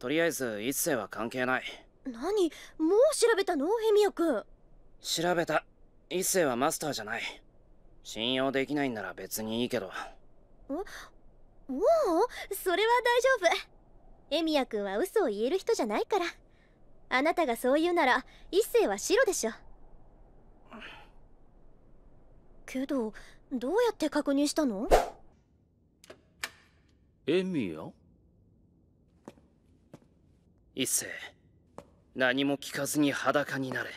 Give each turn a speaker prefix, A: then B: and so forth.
A: とりあえず一世は関係ない
B: 何もう調べたのヘミヤ君
A: 調べた一世はマスターじゃない信用できないんなら別に
C: いいけどおおそれは大丈夫エミヤ君は嘘を言える人じゃないからあなたがそう言うなら一星は白でしょけどどうやって確認
D: したの
E: エミヤ一世何も聞かずに裸になれ